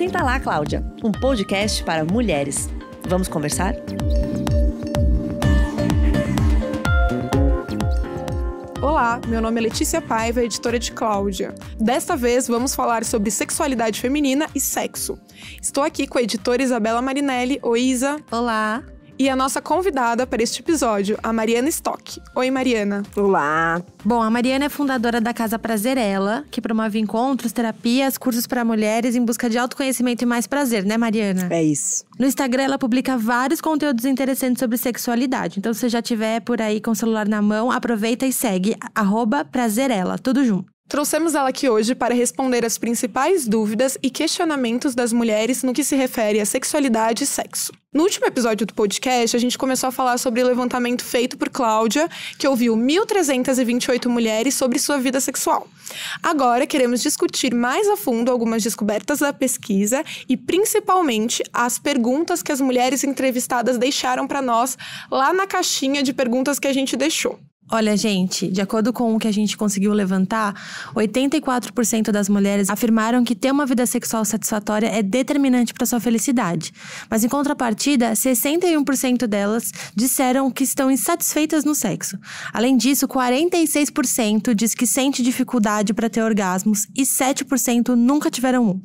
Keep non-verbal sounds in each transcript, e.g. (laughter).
Senta lá, Cláudia, um podcast para mulheres. Vamos conversar? Olá, meu nome é Letícia Paiva, editora de Cláudia. Desta vez vamos falar sobre sexualidade feminina e sexo. Estou aqui com a editora Isabela Marinelli. Oi, Isa. Olá e a nossa convidada para este episódio, a Mariana Stock. Oi, Mariana. Olá. Bom, a Mariana é fundadora da Casa Prazerela, que promove encontros, terapias, cursos para mulheres em busca de autoconhecimento e mais prazer, né, Mariana? É isso. No Instagram, ela publica vários conteúdos interessantes sobre sexualidade. Então, se você já tiver por aí com o celular na mão, aproveita e segue, prazerela, tudo junto. Trouxemos ela aqui hoje para responder as principais dúvidas e questionamentos das mulheres no que se refere à sexualidade e sexo. No último episódio do podcast, a gente começou a falar sobre o levantamento feito por Cláudia, que ouviu 1.328 mulheres sobre sua vida sexual. Agora, queremos discutir mais a fundo algumas descobertas da pesquisa e, principalmente, as perguntas que as mulheres entrevistadas deixaram para nós lá na caixinha de perguntas que a gente deixou. Olha, gente, de acordo com o que a gente conseguiu levantar, 84% das mulheres afirmaram que ter uma vida sexual satisfatória é determinante para sua felicidade. Mas em contrapartida, 61% delas disseram que estão insatisfeitas no sexo. Além disso, 46% diz que sente dificuldade para ter orgasmos e 7% nunca tiveram um.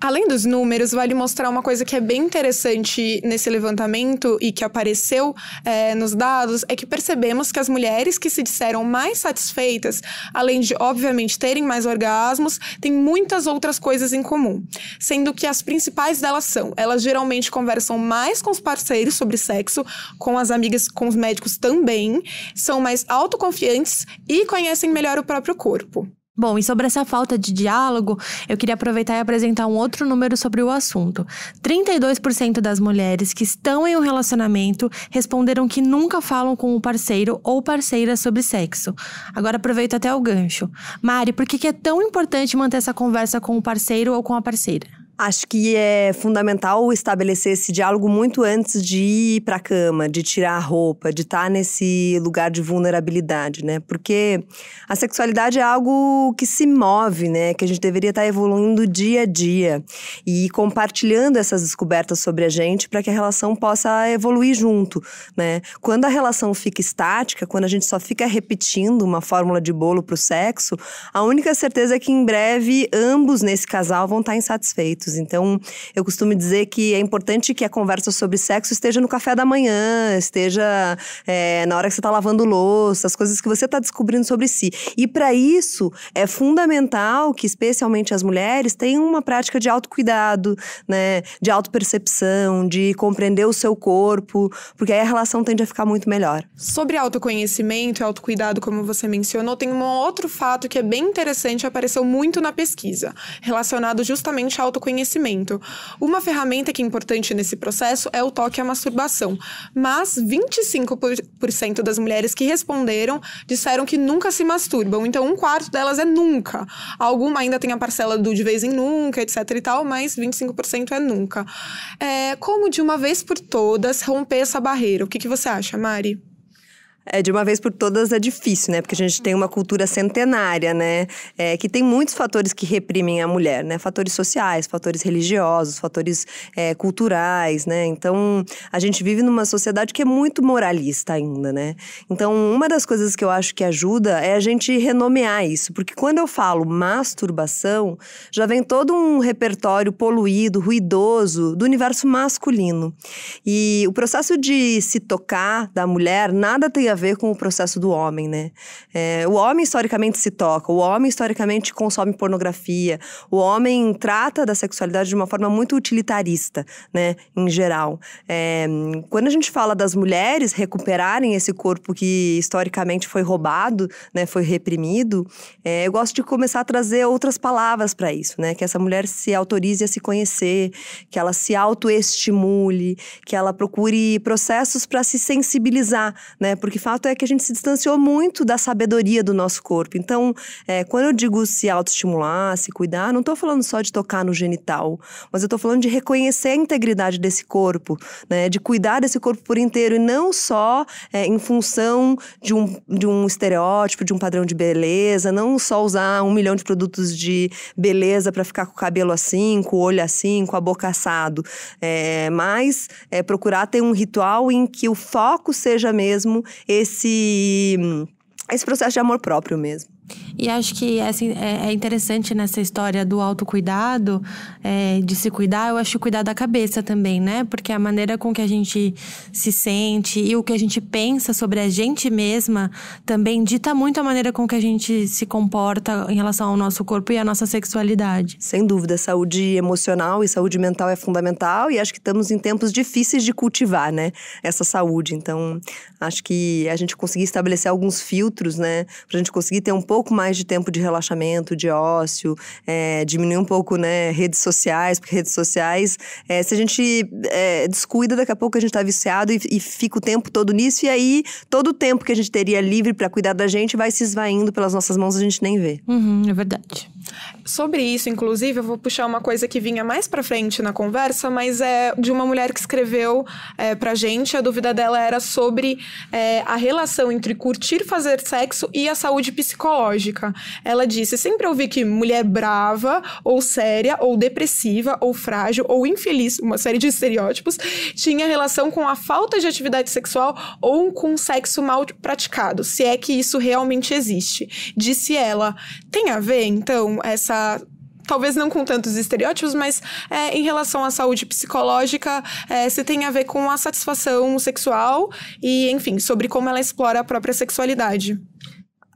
Além dos números, vale mostrar uma coisa que é bem interessante nesse levantamento e que apareceu é, nos dados, é que percebemos que as mulheres que que se disseram mais satisfeitas, além de, obviamente, terem mais orgasmos, têm muitas outras coisas em comum. Sendo que as principais delas são: elas geralmente conversam mais com os parceiros sobre sexo, com as amigas, com os médicos também, são mais autoconfiantes e conhecem melhor o próprio corpo. Bom, e sobre essa falta de diálogo, eu queria aproveitar e apresentar um outro número sobre o assunto. 32% das mulheres que estão em um relacionamento responderam que nunca falam com o parceiro ou parceira sobre sexo. Agora aproveito até o gancho. Mari, por que é tão importante manter essa conversa com o parceiro ou com a parceira? Acho que é fundamental estabelecer esse diálogo muito antes de ir para a cama, de tirar a roupa, de estar tá nesse lugar de vulnerabilidade, né? Porque a sexualidade é algo que se move, né? Que a gente deveria estar tá evoluindo dia a dia e compartilhando essas descobertas sobre a gente para que a relação possa evoluir junto, né? Quando a relação fica estática, quando a gente só fica repetindo uma fórmula de bolo para o sexo, a única certeza é que em breve ambos nesse casal vão estar tá insatisfeitos sexos. Então, eu costumo dizer que é importante que a conversa sobre sexo esteja no café da manhã, esteja é, na hora que você está lavando louça, as coisas que você está descobrindo sobre si. E para isso, é fundamental que, especialmente as mulheres, tenham uma prática de autocuidado, né? de autopercepção, de compreender o seu corpo, porque aí a relação tende a ficar muito melhor. Sobre autoconhecimento e autocuidado, como você mencionou, tem um outro fato que é bem interessante, apareceu muito na pesquisa, relacionado justamente ao autoconhecimento autoconhecimento. Uma ferramenta que é importante nesse processo é o toque à masturbação, mas 25% das mulheres que responderam disseram que nunca se masturbam, então um quarto delas é nunca. Alguma ainda tem a parcela do de vez em nunca, etc e tal, mas 25% é nunca. É, como de uma vez por todas romper essa barreira? O que, que você acha, Mari? É, de uma vez por todas é difícil, né? Porque a gente tem uma cultura centenária, né? É, que tem muitos fatores que reprimem a mulher, né? Fatores sociais, fatores religiosos, fatores é, culturais, né? Então, a gente vive numa sociedade que é muito moralista ainda, né? Então, uma das coisas que eu acho que ajuda é a gente renomear isso. Porque quando eu falo masturbação, já vem todo um repertório poluído, ruidoso do universo masculino. E o processo de se tocar da mulher nada tem a ver com o processo do homem, né? É, o homem historicamente se toca, o homem historicamente consome pornografia, o homem trata da sexualidade de uma forma muito utilitarista, né? Em geral. É, quando a gente fala das mulheres recuperarem esse corpo que historicamente foi roubado, né? Foi reprimido, é, eu gosto de começar a trazer outras palavras para isso, né? Que essa mulher se autorize a se conhecer, que ela se autoestimule, que ela procure processos para se sensibilizar, né? Porque fato é que a gente se distanciou muito da sabedoria do nosso corpo. Então, é, quando eu digo se autoestimular, se cuidar, não estou falando só de tocar no genital, mas eu estou falando de reconhecer a integridade desse corpo, né? de cuidar desse corpo por inteiro e não só é, em função de um, de um estereótipo, de um padrão de beleza, não só usar um milhão de produtos de beleza para ficar com o cabelo assim, com o olho assim, com a boca assado, é, mas é, procurar ter um ritual em que o foco seja mesmo esse, hum, esse processo de amor próprio mesmo. E acho que assim é, é interessante nessa história do autocuidado, é, de se cuidar, eu acho cuidar da cabeça também, né? Porque a maneira com que a gente se sente e o que a gente pensa sobre a gente mesma também dita muito a maneira com que a gente se comporta em relação ao nosso corpo e à nossa sexualidade. Sem dúvida, saúde emocional e saúde mental é fundamental e acho que estamos em tempos difíceis de cultivar, né? Essa saúde. Então, acho que a gente conseguir estabelecer alguns filtros, né? Pra gente conseguir ter um pouco pouco mais de tempo de relaxamento, de ócio, é, diminuir um pouco, né, redes sociais, porque redes sociais, é, se a gente é, descuida, daqui a pouco a gente tá viciado e, e, fica o tempo todo nisso, e aí todo o tempo que a gente teria livre para cuidar da gente vai se esvaindo pelas nossas mãos, a gente nem vê. Uhum, é verdade. Sobre isso, inclusive, eu vou puxar uma coisa que vinha mais para frente na conversa, mas é de uma mulher que escreveu é, pra gente. A dúvida dela era sobre é, a relação entre curtir fazer sexo e a saúde psicológica. Ela disse: sempre ouvi que mulher brava, ou séria, ou depressiva, ou frágil, ou infeliz, uma série de estereótipos, tinha relação com a falta de atividade sexual ou com sexo mal praticado, se é que isso realmente existe. Disse ela: tem a ver, então? essa talvez não com tantos estereótipos, mas é, em relação à saúde psicológica, é, se tem a ver com a satisfação sexual e, enfim, sobre como ela explora a própria sexualidade.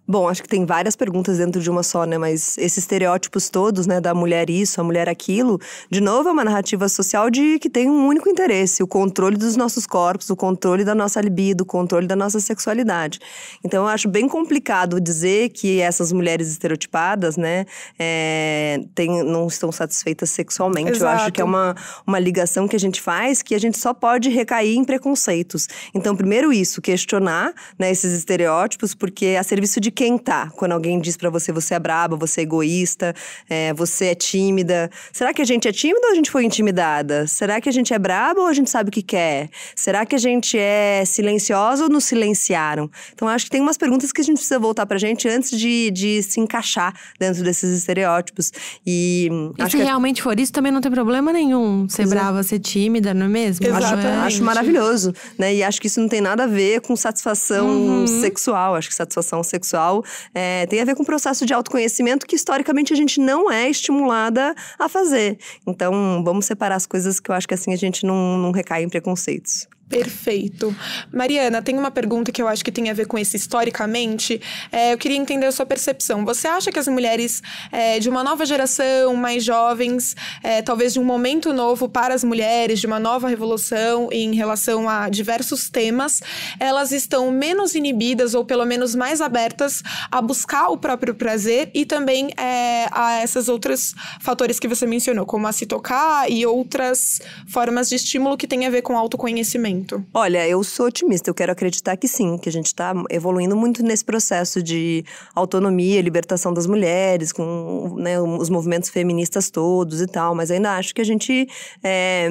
Bom, acho que tem várias perguntas dentro de uma só, né? Mas esses estereótipos todos, né? Da mulher isso, a mulher aquilo, de novo é uma narrativa social de que tem um único interesse: o controle dos nossos corpos, o controle da nossa libido, o controle da nossa sexualidade. Então eu acho bem complicado dizer que essas mulheres estereotipadas, né, é, tem, não estão satisfeitas sexualmente. Exato. Eu acho que é uma, uma ligação que a gente faz que a gente só pode recair em preconceitos. Então, primeiro isso, questionar né, esses estereótipos, porque a serviço de quem tá. Quando alguém diz para você, você é braba, você é egoísta, é, você é tímida. Será que a gente é tímida ou a gente foi intimidada? Será que a gente é braba ou a gente sabe o que quer? Será que a gente é silenciosa ou nos silenciaram? Então, acho que tem umas perguntas que a gente precisa voltar pra gente antes de, de se encaixar dentro desses estereótipos. E, e se que... É realmente for isso, também não tem problema nenhum ser Exato. É. brava, ser tímida, não é mesmo? Exatamente. Acho, é acho maravilhoso, né? E acho que isso não tem nada a ver com satisfação uhum. sexual. Acho que satisfação sexual pessoal, é, tem a ver com o processo de autoconhecimento que historicamente a gente não é estimulada a fazer. Então, vamos separar as coisas que eu acho que assim a gente não, não recai em preconceitos. Perfeito. Mariana, tem uma pergunta que eu acho que tem a ver com isso historicamente. É, eu queria entender a sua percepção. Você acha que as mulheres é, de uma nova geração, mais jovens, é, talvez de um momento novo para as mulheres, de uma nova revolução em relação a diversos temas, elas estão menos inibidas ou pelo menos mais abertas a buscar o próprio prazer e também é, a esses outros fatores que você mencionou, como a se tocar e outras formas de estímulo que tem a ver com autoconhecimento? momento? Olha, eu sou otimista, eu quero acreditar que sim, que a gente está evoluindo muito nesse processo de autonomia, libertação das mulheres, com né, os movimentos feministas todos e tal, mas ainda acho que a gente, é,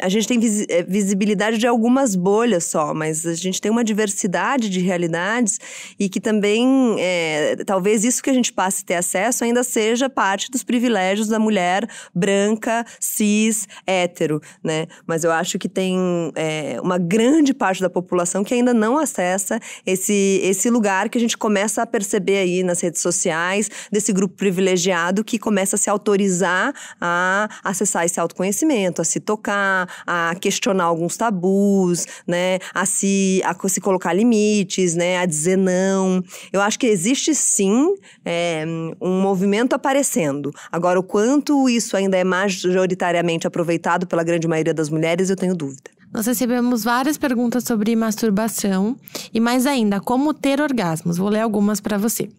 a gente tem eh, visibilidade de algumas bolhas só, mas a gente tem uma diversidade de realidades e que também, é, talvez isso que a gente passe a ter acesso ainda seja parte dos privilégios da mulher branca, cis, hétero, né? Mas eu acho que tem... É, é, uma grande parte da população que ainda não acessa esse, esse lugar que a gente começa a perceber aí nas redes sociais, desse grupo privilegiado que começa a se autorizar a acessar esse autoconhecimento, a se tocar, a questionar alguns tabus, né? A se, a se colocar limites, né? A dizer não. Eu acho que existe sim é, um movimento aparecendo. Agora, o quanto isso ainda é majoritariamente aproveitado pela grande maioria das mulheres, eu tenho dúvida. Nós recebemos várias perguntas sobre masturbação e mais ainda, como ter orgasmos. Vou ler algumas para você.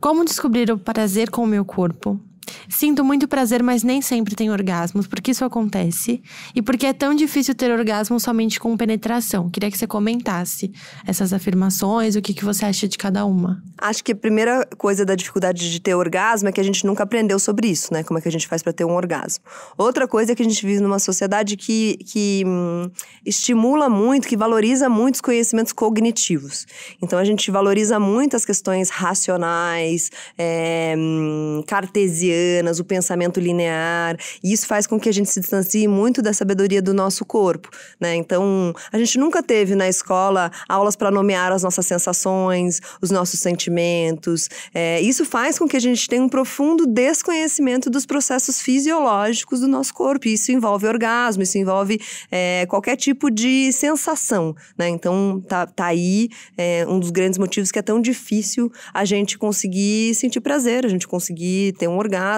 Como descobrir o prazer com o meu corpo? Sinto muito prazer, mas nem sempre tenho orgasmos. Por que isso acontece? E por que é tão difícil ter orgasmo somente com penetração? Queria que você comentasse essas afirmações, o que, que você acha de cada uma. Acho que a primeira coisa da dificuldade de ter orgasmo é que a gente nunca aprendeu sobre isso, né? Como é que a gente faz para ter um orgasmo. Outra coisa é que a gente vive numa sociedade que, que hum, estimula muito, que valoriza muito os conhecimentos cognitivos. Então a gente valoriza muito as questões racionais, é, cartesianas o pensamento linear, e isso faz com que a gente se distancie muito da sabedoria do nosso corpo, né? Então, a gente nunca teve na escola aulas para nomear as nossas sensações, os nossos sentimentos. É, isso faz com que a gente tenha um profundo desconhecimento dos processos fisiológicos do nosso corpo. isso envolve orgasmo, isso envolve é, qualquer tipo de sensação, né? Então, tá, tá aí é, um dos grandes motivos que é tão difícil a gente conseguir sentir prazer, a gente conseguir ter um orgasmo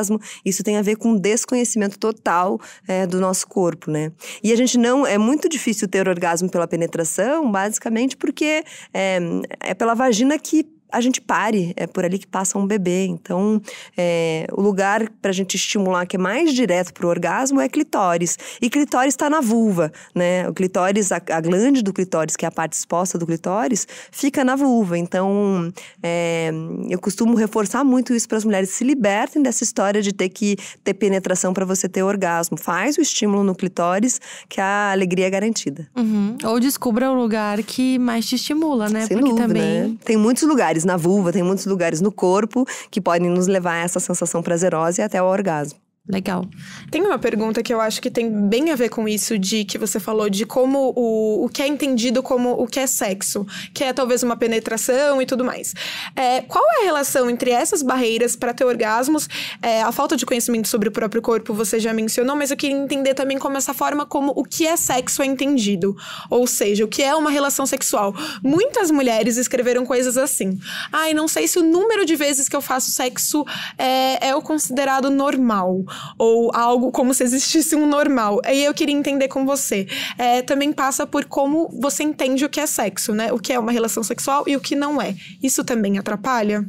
isso tem a ver com desconhecimento total é, do nosso corpo, né? E a gente não, é muito difícil ter orgasmo pela penetração, basicamente porque é, é pela vagina que a gente pare, é por ali que passa um bebê. Então, é, o lugar para a gente estimular que é mais direto para o orgasmo é clitóris. E clitóris está na vulva, né? O clitóris, a, a, glande do clitóris, que é a parte exposta do clitóris, fica na vulva. Então, é, eu costumo reforçar muito isso para as mulheres se libertem dessa história de ter que ter penetração para você ter orgasmo. Faz o estímulo no clitóris, que a alegria é garantida. Uhum. Ou descubra o lugar que mais te estimula, né? Sem Porque dúvida, também. Né? Tem muitos lugares lugares na vulva, tem muitos lugares no corpo que podem nos levar a essa sensação prazerosa e até ao orgasmo. Legal. Tem uma pergunta que eu acho que tem bem a ver com isso de que você falou de como o, o que é entendido como o que é sexo, que é talvez uma penetração e tudo mais. É, qual é a relação entre essas barreiras para ter orgasmos? É, a falta de conhecimento sobre o próprio corpo você já mencionou, mas eu queria entender também como essa forma como o que é sexo é entendido, ou seja, o que é uma relação sexual. Muitas mulheres escreveram coisas assim. Ai, ah, não sei se o número de vezes que eu faço sexo é, é o considerado normal ou algo como se existisse um normal. Aí eu queria entender com você. É, também passa por como você entende o que é sexo, né? O que é uma relação sexual e o que não é. Isso também atrapalha?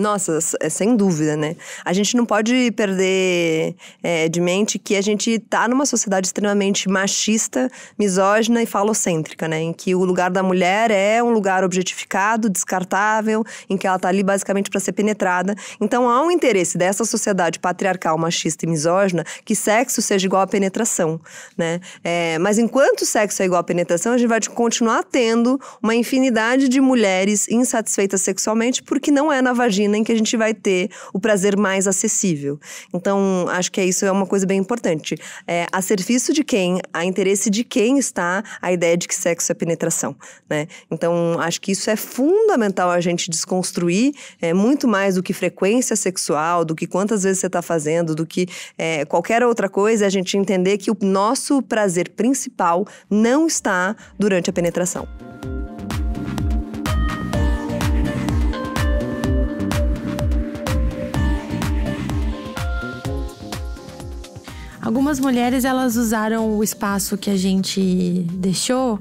Nossa, é sem dúvida, né? A gente não pode perder é, de mente que a gente está numa sociedade extremamente machista, misógina e falocêntrica, né? Em que o lugar da mulher é um lugar objetificado, descartável, em que ela está ali basicamente para ser penetrada. Então há um interesse dessa sociedade patriarcal, machista e misógina que sexo seja igual a penetração, né? É, mas enquanto sexo é igual a penetração, a gente vai continuar tendo uma infinidade de mulheres insatisfeitas sexualmente porque não é na vagina nem em que a gente vai ter o prazer mais acessível. Então, acho que é isso é uma coisa bem importante. É, a serviço de quem, a interesse de quem está a ideia de que sexo é penetração, né? Então, acho que isso é fundamental a gente desconstruir é, muito mais do que frequência sexual, do que quantas vezes você está fazendo, do que é, qualquer outra coisa, é a gente entender que o nosso prazer principal não está durante a penetração. Algumas mulheres elas usaram o espaço que a gente deixou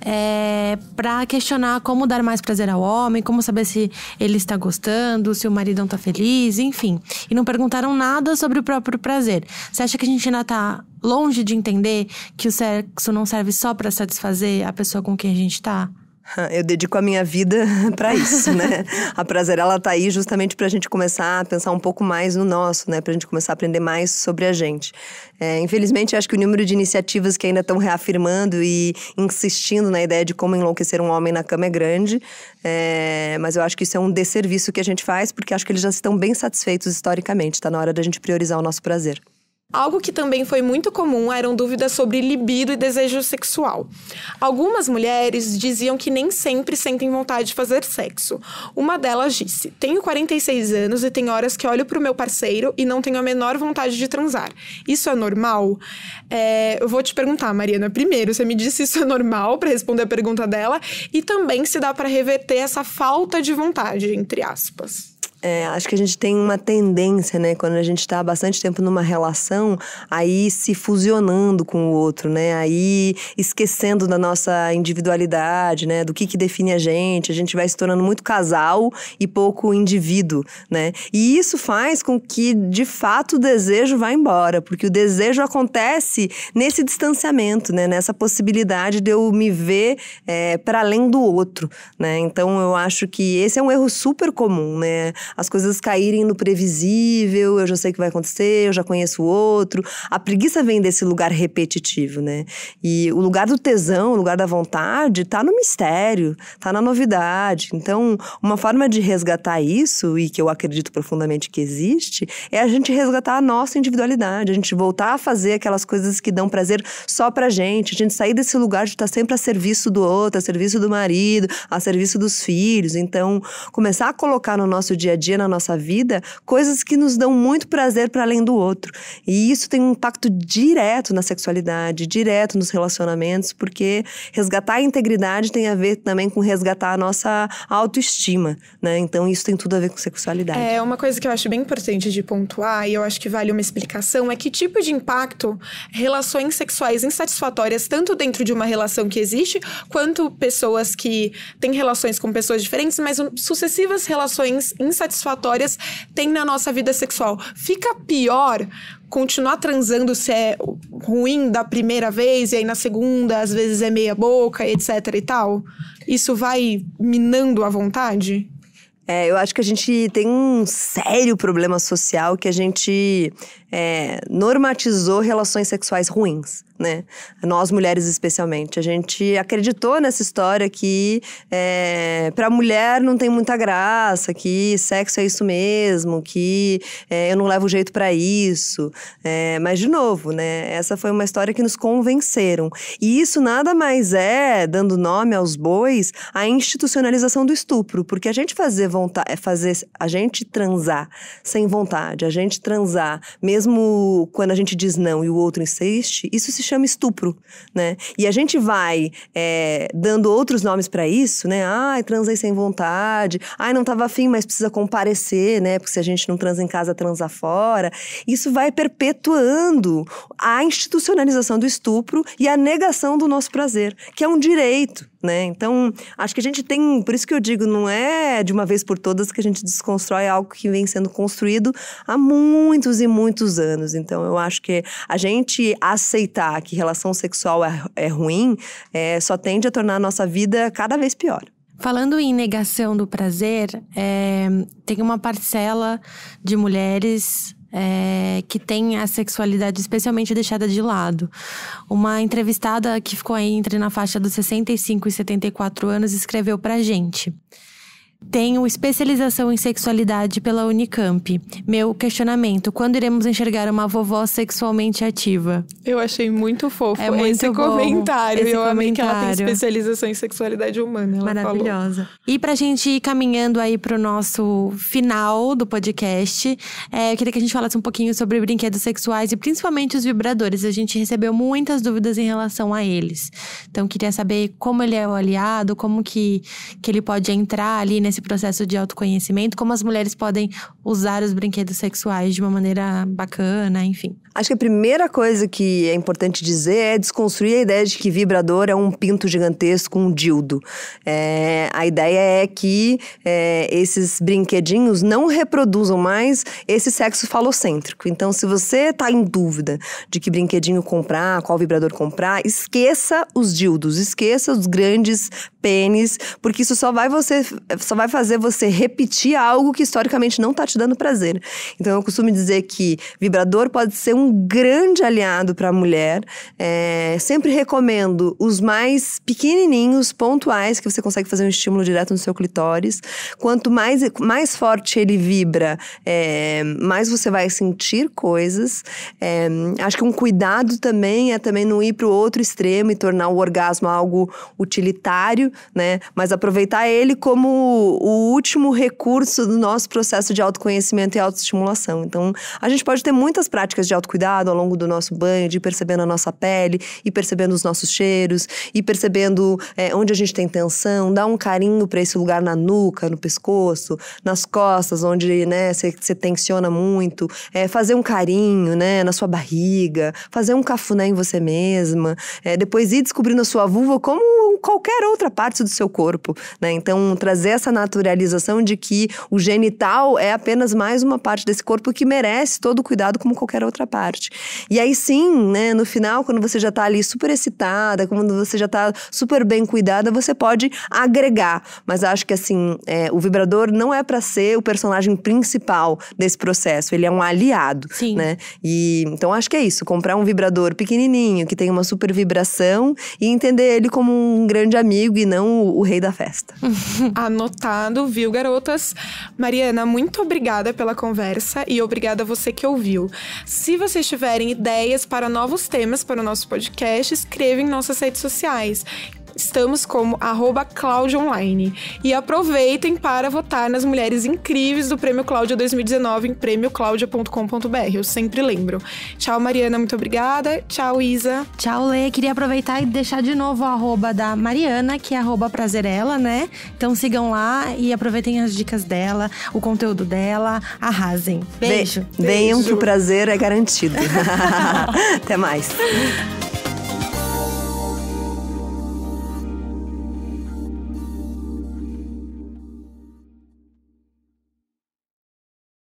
é, para questionar como dar mais prazer ao homem, como saber se ele está gostando, se o marido não está feliz, enfim. E não perguntaram nada sobre o próprio prazer. Você acha que a gente ainda está longe de entender que o sexo não serve só para satisfazer a pessoa com quem a gente está? (laughs) Eu dedico a minha vida (laughs) para isso, né? a Prazer, ela tá aí justamente para a gente começar a pensar um pouco mais no nosso, né? Para a gente começar a aprender mais sobre a gente. É, infelizmente, acho que o número de iniciativas que ainda estão reafirmando e insistindo na ideia de como enlouquecer um homem na cama é grande. É, mas eu acho que isso é um desserviço que a gente faz, porque acho que eles já estão bem satisfeitos historicamente. Está na hora da gente priorizar o nosso prazer. Algo que também foi muito comum eram dúvidas sobre libido e desejo sexual. Algumas mulheres diziam que nem sempre sentem vontade de fazer sexo. Uma delas disse: Tenho 46 anos e tem horas que olho para o meu parceiro e não tenho a menor vontade de transar. Isso é normal? É, eu vou te perguntar, Mariana, primeiro, você me disse isso é normal para responder a pergunta dela e também se dá para reverter essa falta de vontade, entre aspas. É, acho que a gente tem uma tendência, né, quando a gente está bastante tempo numa relação, aí se fusionando com o outro, né, aí esquecendo da nossa individualidade, né, do que, que define a gente, a gente vai se tornando muito casal e pouco indivíduo, né, e isso faz com que, de fato, o desejo vá embora, porque o desejo acontece nesse distanciamento, né, nessa possibilidade de eu me ver é, para além do outro, né, então eu acho que esse é um erro super comum, né, as coisas caírem no previsível, eu já sei o que vai acontecer, eu já conheço o outro. A preguiça vem desse lugar repetitivo, né? E o lugar do tesão, o lugar da vontade, tá no mistério, tá na novidade. Então, uma forma de resgatar isso, e que eu acredito profundamente que existe, é a gente resgatar a nossa individualidade, a gente voltar a fazer aquelas coisas que dão prazer só pra gente, a gente sair desse lugar de estar tá sempre a serviço do outro, a serviço do marido, a serviço dos filhos. Então, começar a colocar no nosso dia a dia, na nossa vida, coisas que nos dão muito prazer para além do outro. E isso tem um impacto direto na sexualidade, direto nos relacionamentos, porque resgatar a integridade tem a ver também com resgatar a nossa autoestima, né? Então isso tem tudo a ver com sexualidade. É, uma coisa que eu acho bem importante de pontuar, e eu acho que vale uma explicação, é que tipo de impacto relações sexuais insatisfatórias, tanto dentro de uma relação que existe, quanto pessoas que têm relações com pessoas diferentes, mas sucessivas relações insatisfatórias satisfatórias tem na nossa vida sexual. Fica pior continuar transando se é ruim da primeira vez e aí na segunda às vezes é meia boca, etc e tal? Isso vai minando a vontade? É, eu acho que a gente tem um sério problema social que a gente é, normatizou relações sexuais ruins, né? Nós mulheres especialmente, a gente acreditou nessa história que é, para mulher não tem muita graça, que sexo é isso mesmo, que é, eu não levo jeito para isso. É, mas de novo, né? Essa foi uma história que nos convenceram e isso nada mais é dando nome aos bois a institucionalização do estupro, porque a gente fazer vontade, é, fazer a gente transar sem vontade, a gente transar mesmo mesmo quando a gente diz não e o outro insiste, isso se chama estupro, né? E a gente vai é, dando outros nomes para isso, né? Ai, transei sem vontade. Ai, não tava afim, mas precisa comparecer, né? Porque se a gente não transa em casa, transa fora. Isso vai perpetuando a institucionalização do estupro e a negação do nosso prazer, que é um direito né? Então, acho que a gente tem, por isso que eu digo, não é de uma vez por todas que a gente desconstrói algo que vem sendo construído há muitos e muitos anos. Então, eu acho que a gente aceitar que relação sexual é, é ruim é, só tende a tornar a nossa vida cada vez pior. Falando em negação do prazer, é, tem uma parcela de mulheres é, que tem a sexualidade especialmente deixada de lado. Uma entrevistada que ficou entre na faixa dos 65 e 74 anos escreveu pra gente. Tenho especialização em sexualidade pela Unicamp. Meu questionamento: quando iremos enxergar uma vovó sexualmente ativa? Eu achei muito fofo é muito esse comentário. Esse eu comentário. amei que ela tem especialização em sexualidade humana. Maravilhosa. Falou. E pra gente ir caminhando aí pro nosso final do podcast, é, eu queria que a gente falasse um pouquinho sobre brinquedos sexuais e principalmente os vibradores. A gente recebeu muitas dúvidas em relação a eles. Então, queria saber como ele é o aliado, como que, que ele pode entrar ali, né? nesse processo de autoconhecimento, como as mulheres podem usar os brinquedos sexuais de uma maneira bacana, enfim. Acho que a primeira coisa que é importante dizer é desconstruir a ideia de que vibrador é um pinto gigantesco, um dildo. É, a ideia é que é, esses brinquedinhos não reproduzam mais esse sexo falocêntrico. Então, se você está em dúvida de que brinquedinho comprar, qual vibrador comprar, esqueça os dildos, esqueça os grandes pênis, porque isso só vai você só vai fazer você repetir algo que historicamente não está te dando prazer. Então eu costumo dizer que vibrador pode ser um grande aliado para a mulher. É, sempre recomendo os mais pequenininhos, pontuais, que você consegue fazer um estímulo direto no seu clitóris. Quanto mais, mais forte ele vibra, é, mais você vai sentir coisas. É, acho que um cuidado também é também não ir para o outro extremo e tornar o orgasmo algo utilitário, né? Mas aproveitar ele como o último recurso do nosso processo de autoconhecimento e autoestimulação. Então, a gente pode ter muitas práticas de autocuidado ao longo do nosso banho, de percebendo a nossa pele, e percebendo os nossos cheiros, e percebendo é, onde a gente tem tensão, dar um carinho para esse lugar na nuca, no pescoço, nas costas, onde né, você tensiona muito, é, fazer um carinho né, na sua barriga, fazer um cafuné em você mesma, é, depois ir descobrindo a sua vulva como qualquer outra parte do seu corpo. Né? Então, trazer essa naturalização de que o genital é apenas mais uma parte desse corpo que merece todo o cuidado como qualquer outra parte. E aí sim, né, no final, quando você já está ali super excitada, quando você já está super bem cuidada, você pode agregar. Mas acho que assim, é, o vibrador não é para ser o personagem principal desse processo, ele é um aliado, sim. né? E então acho que é isso, comprar um vibrador pequenininho que tem uma super vibração e entender ele como um grande amigo e não o, o rei da festa. (laughs) Anotar gostado, viu, garotas? Mariana, muito obrigada pela conversa e obrigada a você que ouviu. Se vocês tiverem ideias para novos temas para o nosso podcast, escrevam em nossas redes sociais estamos como arroba Online. E aproveitem para votar nas mulheres incríveis do Prêmio Cláudia 2019 em prêmioclaudia.com.br. Eu sempre lembro. Tchau, Mariana. Muito obrigada. Tchau, Isa. Tchau, Lê. Queria aproveitar e deixar de novo a arroba da Mariana, que é arroba prazerela, né? Então sigam lá e aproveitem as dicas dela, o conteúdo dela. Arrasem. Beijo. Beijo. Venham que o prazer é garantido. (laughs) Até mais.